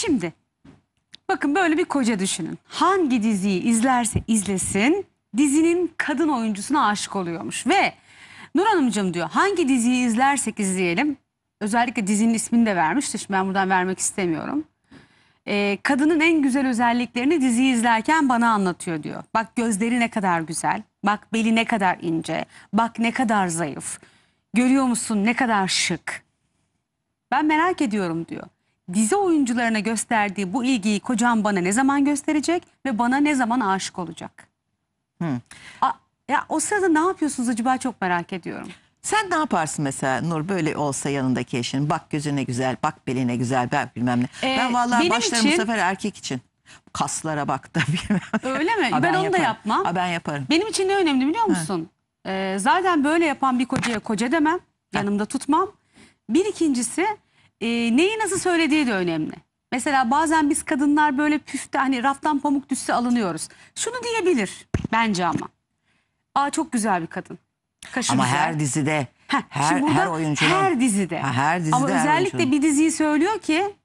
Şimdi bakın böyle bir koca düşünün. Hangi diziyi izlerse izlesin dizinin kadın oyuncusuna aşık oluyormuş. Ve Nur Hanımcığım diyor hangi diziyi izlersek izleyelim. Özellikle dizinin ismini de vermişti. ben buradan vermek istemiyorum. Ee, kadının en güzel özelliklerini diziyi izlerken bana anlatıyor diyor. Bak gözleri ne kadar güzel. Bak beli ne kadar ince. Bak ne kadar zayıf. Görüyor musun ne kadar şık. Ben merak ediyorum diyor dizi oyuncularına gösterdiği bu ilgiyi kocam bana ne zaman gösterecek ve bana ne zaman aşık olacak? Hı. A, ya o sırada ne yapıyorsunuz acaba çok merak ediyorum. Sen ne yaparsın mesela Nur böyle olsa yanındaki eşin bak gözüne güzel bak beline güzel ben bilmem ne. Ee, ben vallahi benim başlarım için- bu sefer erkek için. Kaslara bak da bilmem Öyle mi? Ha, Ben onu da yaparım. yapmam. Ha, ben yaparım. Benim için ne önemli biliyor musun? Ee, zaten böyle yapan bir kocaya koca demem. Yanımda tutmam. Bir ikincisi e, neyi nasıl söylediği de önemli. Mesela bazen biz kadınlar böyle püfte hani raftan pamuk düşse alınıyoruz. Şunu diyebilir bence ama. Aa çok güzel bir kadın. Kaşı Ama güzel. her dizide Heh, her, şimdi burada her oyuncunun her dizide. Ha, her dizide Ama her özellikle oyuncunun. bir diziyi söylüyor ki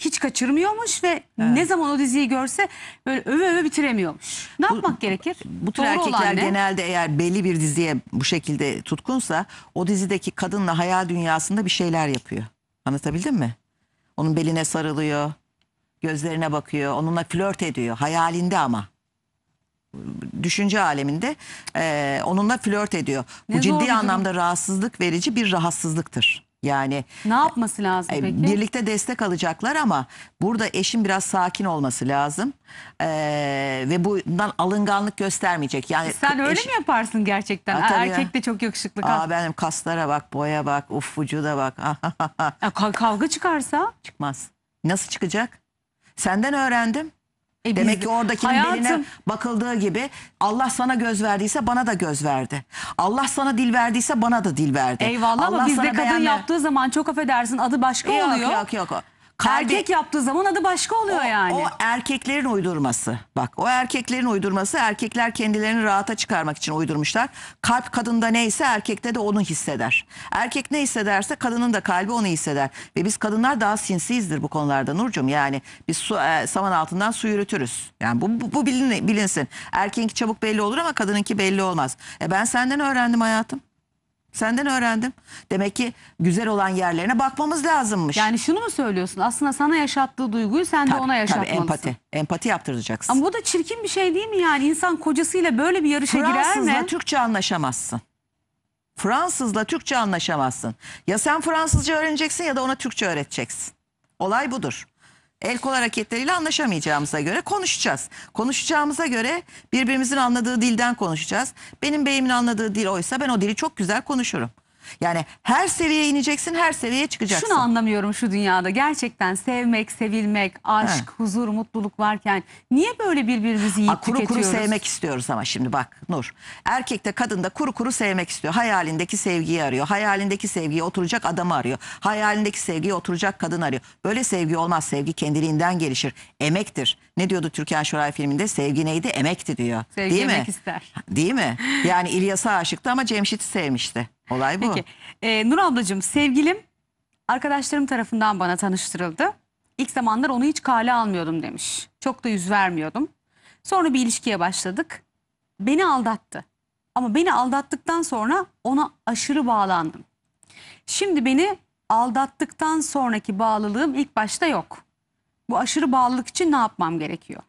hiç kaçırmıyormuş ve ne zaman o diziyi görse böyle öve öve bitiremiyormuş. Ne yapmak gerekir? Bu tür Doğru erkekler genelde eğer belli bir diziye bu şekilde tutkunsa o dizideki kadınla hayal dünyasında bir şeyler yapıyor. Anlatabildim mi? Onun beline sarılıyor, gözlerine bakıyor, onunla flört ediyor hayalinde ama. Düşünce aleminde eee, onunla flört ediyor. Ne bu ciddi anlamda rahatsızlık verici bir rahatsızlıktır. Yani Ne yapması lazım e, peki? birlikte destek alacaklar ama burada eşin biraz sakin olması lazım. E, ve bundan alınganlık göstermeyecek. Yani e, Sen öyle eş- mi yaparsın gerçekten? Ha, e, Erkek de çok yakışıklı. Aa, Aa, benim kaslara bak, boya bak, uf vücuda bak. Kavga çıkarsa? Çıkmaz. Nasıl çıkacak? Senden öğrendim. E Demek biz- ki oradakinin Hayatım- beline bakıldığı gibi Allah sana göz verdiyse bana da göz verdi. Allah sana dil verdiyse bana da dil verdi. Eyvallah Allah ama bizde kadın beğenme- yaptığı zaman çok affedersin adı başka Yok oluyor. yok yok. Kalbi, erkek yaptığı zaman adı başka oluyor o, yani. O erkeklerin uydurması. Bak o erkeklerin uydurması erkekler kendilerini rahata çıkarmak için uydurmuşlar. Kalp kadında neyse erkekte de onu hisseder. Erkek ne hissederse kadının da kalbi onu hisseder. Ve biz kadınlar daha sinsiyizdir bu konularda Nurcum. Yani biz su, e, saman altından su yürütürüz. Yani bu, bu, bu bilin, bilinsin. Erkeğinki çabuk belli olur ama kadınınki belli olmaz. E ben senden öğrendim hayatım. Senden öğrendim. Demek ki güzel olan yerlerine bakmamız lazımmış. Yani şunu mu söylüyorsun? Aslında sana yaşattığı duyguyu sen de Tabii, ona yaşatmalısın. Tabii empati. Empati yaptıracaksın. Ama bu da çirkin bir şey değil mi yani? İnsan kocasıyla böyle bir yarışa girer mi? Fransızla Türkçe anlaşamazsın. Fransızla Türkçe anlaşamazsın. Ya sen Fransızca öğreneceksin ya da ona Türkçe öğreteceksin. Olay budur el kol hareketleriyle anlaşamayacağımıza göre konuşacağız. Konuşacağımıza göre birbirimizin anladığı dilden konuşacağız. Benim beyimin anladığı dil oysa ben o dili çok güzel konuşurum. Yani her seviyeye ineceksin, her seviyeye çıkacaksın. Şunu anlamıyorum şu dünyada. Gerçekten sevmek, sevilmek, aşk, He. huzur, mutluluk varken niye böyle birbirimizi yiyip Aa, kuru tüketiyoruz? kuru sevmek istiyoruz ama şimdi bak Nur. Erkek de kadın da kuru kuru sevmek istiyor. Hayalindeki sevgiyi arıyor. Hayalindeki sevgiyi oturacak adamı arıyor. Hayalindeki sevgiyi oturacak kadın arıyor. Böyle sevgi olmaz. Sevgi kendiliğinden gelişir. Emektir. Ne diyordu Türkan Şoray filminde? Sevgi neydi? Emekti diyor. Sevgi Değil emek mi? ister. Değil mi? Yani İlyas'a aşıktı ama Cemşit'i sevmişti. Olay bu. Peki. Ee, Nur ablacığım sevgilim arkadaşlarım tarafından bana tanıştırıldı. İlk zamanlar onu hiç kale almıyordum demiş. Çok da yüz vermiyordum. Sonra bir ilişkiye başladık. Beni aldattı. Ama beni aldattıktan sonra ona aşırı bağlandım. Şimdi beni aldattıktan sonraki bağlılığım ilk başta yok. Bu aşırı bağlılık için ne yapmam gerekiyor?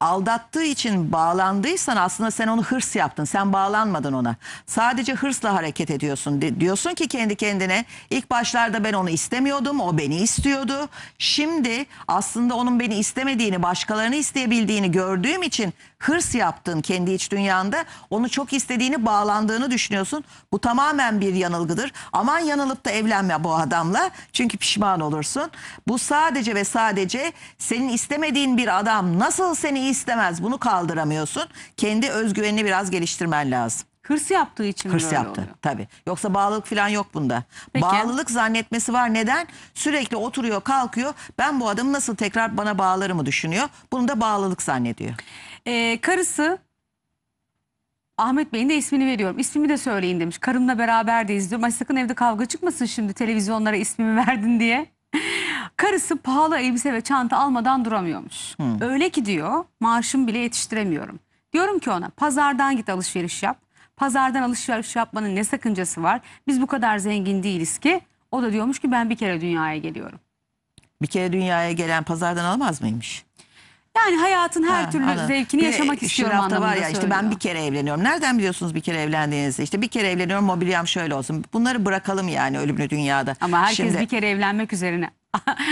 Aldattığı için bağlandıysan aslında sen onu hırs yaptın. Sen bağlanmadın ona. Sadece hırsla hareket ediyorsun. Diyorsun ki kendi kendine ilk başlarda ben onu istemiyordum. O beni istiyordu. Şimdi aslında onun beni istemediğini, başkalarını isteyebildiğini gördüğüm için hırs yaptın kendi iç dünyanda onu çok istediğini bağlandığını düşünüyorsun. Bu tamamen bir yanılgıdır. Aman yanılıp da evlenme bu adamla çünkü pişman olursun. Bu sadece ve sadece senin istemediğin bir adam nasıl seni istemez bunu kaldıramıyorsun. Kendi özgüvenini biraz geliştirmen lazım. Hırs yaptığı için Hırs böyle yaptı oluyor. tabii. Yoksa bağlılık falan yok bunda. Peki. Bağlılık zannetmesi var. Neden? Sürekli oturuyor kalkıyor. Ben bu adamı nasıl tekrar bana bağlarımı düşünüyor. Bunu da bağlılık zannediyor. Ee, karısı Ahmet Bey'in de ismini veriyorum. İsmimi de söyleyin demiş. Karımla beraber de izliyorum. Ay sakın evde kavga çıkmasın şimdi televizyonlara ismimi verdin diye. Karısı pahalı elbise ve çanta almadan duramıyormuş. Hmm. Öyle ki diyor maaşım bile yetiştiremiyorum. Diyorum ki ona pazardan git alışveriş yap. Pazardan alışveriş yapmanın ne sakıncası var? Biz bu kadar zengin değiliz ki. O da diyormuş ki ben bir kere dünyaya geliyorum. Bir kere dünyaya gelen pazardan alamaz mıymış? Yani hayatın her Ha, türlü anladım. zevkini Bir yaşamak şu istiyorum anlamında var ya işte ben bir kere evleniyorum. Nereden biliyorsunuz bir kere evlendiğinizi? İşte bir kere evleniyorum mobilyam şöyle olsun. Bunları bırakalım yani ölümlü dünyada. Ama herkes Şimdi- bir kere evlenmek üzerine.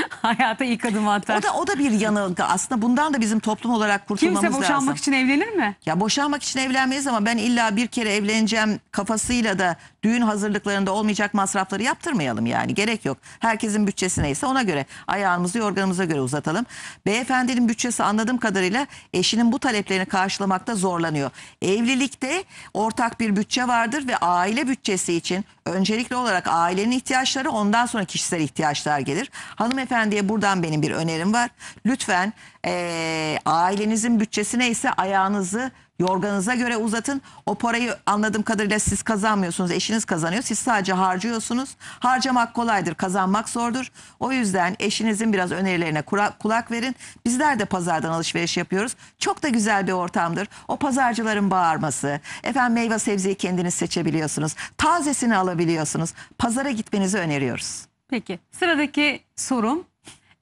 hayata ilk adım atar. O da o da bir yanılgı. Aslında bundan da bizim toplum olarak kurtulmamız lazım. Kimse boşanmak lazım. için evlenir mi? Ya boşanmak için evlenmeyiz ama ben illa bir kere evleneceğim kafasıyla da düğün hazırlıklarında olmayacak masrafları yaptırmayalım yani. Gerek yok. Herkesin bütçesi neyse ona göre ayağımızı yorganımıza göre uzatalım. Beyefendinin bütçesi anladığım kadarıyla eşinin bu taleplerini karşılamakta zorlanıyor. Evlilikte ortak bir bütçe vardır ve aile bütçesi için öncelikli olarak ailenin ihtiyaçları ondan sonra kişisel ihtiyaçlar gelir. Hanımefendiye buradan benim bir önerim var. Lütfen e, ailenizin bütçesi neyse ayağınızı yorganınıza göre uzatın. O parayı anladığım kadarıyla siz kazanmıyorsunuz. Eşiniz kazanıyor. Siz sadece harcıyorsunuz. Harcamak kolaydır. Kazanmak zordur. O yüzden eşinizin biraz önerilerine kulak verin. Bizler de pazardan alışveriş yapıyoruz. Çok da güzel bir ortamdır. O pazarcıların bağırması. Efendim meyve sebzeyi kendiniz seçebiliyorsunuz. Tazesini alabiliyorsunuz. Pazara gitmenizi öneriyoruz. Peki sıradaki sorum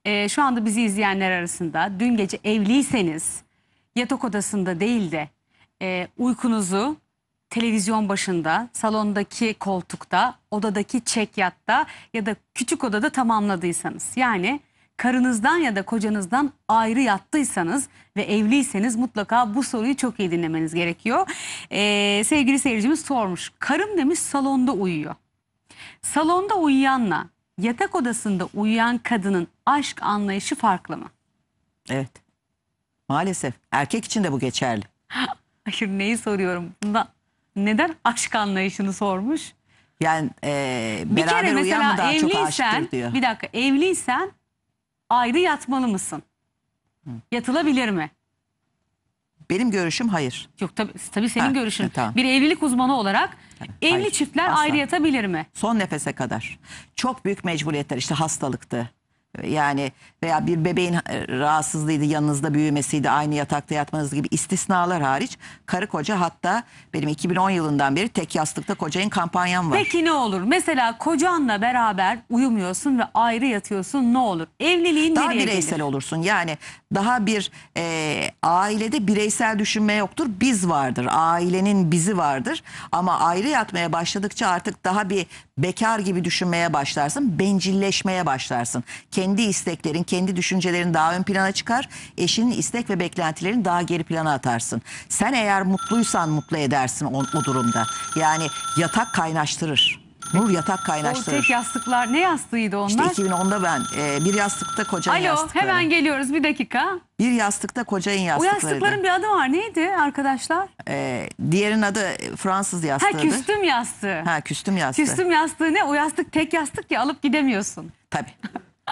e, şu anda bizi izleyenler arasında dün gece evliyseniz yatak odasında değil de e, uykunuzu televizyon başında, salondaki koltukta, odadaki çek yatta ya da küçük odada tamamladıysanız yani karınızdan ya da kocanızdan ayrı yattıysanız ve evliyseniz mutlaka bu soruyu çok iyi dinlemeniz gerekiyor. Ee, sevgili seyircimiz sormuş. Karım demiş salonda uyuyor. Salonda uyuyanla yatak odasında uyuyan kadının aşk anlayışı farklı mı? Evet. Maalesef. Erkek için de bu geçerli. Hayır neyi soruyorum? Bunda neden aşk anlayışını sormuş? Yani e, bir kere uyan mı daha çok aşıktır diyor. Bir dakika evliysen ayrı yatmalı mısın? Hı. Yatılabilir mi? Benim görüşüm hayır. Yok tabii, tabii senin Ha, görüşün. e, tamam. Bir evlilik uzmanı olarak evli hayır, çiftler asla. ayrı yatabilir mi? Son nefese kadar. Çok büyük mecburiyetler işte hastalıktı, yani veya bir bebeğin e, rahatsızlığıydı, yanınızda büyümesiydi, aynı yatakta yatmanız gibi istisnalar hariç karı koca hatta benim 2010 yılından beri tek yastıkta kocayın kampanyam var. Peki ne olur? Mesela kocanla beraber uyumuyorsun ve ayrı yatıyorsun ne olur? Evliliğin daha nereye bireysel gelir? olursun. Yani daha bir e, ailede bireysel düşünme yoktur. Biz vardır. Ailenin bizi vardır. Ama ayrı yatmaya başladıkça artık daha bir bekar gibi düşünmeye başlarsın, bencilleşmeye başlarsın. Kendi isteklerin, kendi düşüncelerin daha ön plana çıkar, eşinin istek ve beklentilerini daha geri plana atarsın. Sen eğer mutluysan mutlu edersin o, o durumda. Yani yatak kaynaştırır. Nur yatak O kaynaştırır. tek yastıklar ne yastığıydı İşte onlar? 2010'da ben e, bir yastıkta kocanın Alo yastıkları. hemen geliyoruz bir dakika. Bir yastıkta kocanın O yastıklarıydı. yastıkların bir adı var neydi arkadaşlar? E, diğerinin adı Fransız Ha küstüm yastığı. Ha, küstüm yastığı. Küstüm yastığı ne? O yastık tek yastık ya alıp gidemiyorsun. Tabii.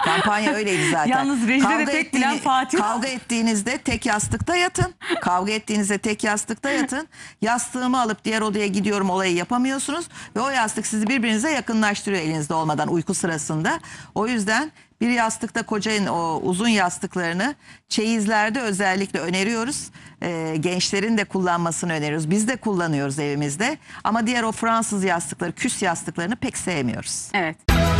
Kampanya öyleydi zaten. Yalnız rejide de tek bilen Fatih. Kavga ettiğinizde tek yastıkta yatın. Kavga ettiğinizde tek yastıkta yatın. Yastığımı alıp diğer odaya gidiyorum olayı yapamıyorsunuz. Ve o yastık sizi birbirinize yakınlaştırıyor elinizde olmadan uyku sırasında. O yüzden bir yastıkta kocanın o uzun yastıklarını çeyizlerde özellikle öneriyoruz. Ee, gençlerin de kullanmasını öneriyoruz. Biz de kullanıyoruz evimizde. Ama diğer o Fransız yastıkları, küs yastıklarını pek sevmiyoruz. Evet.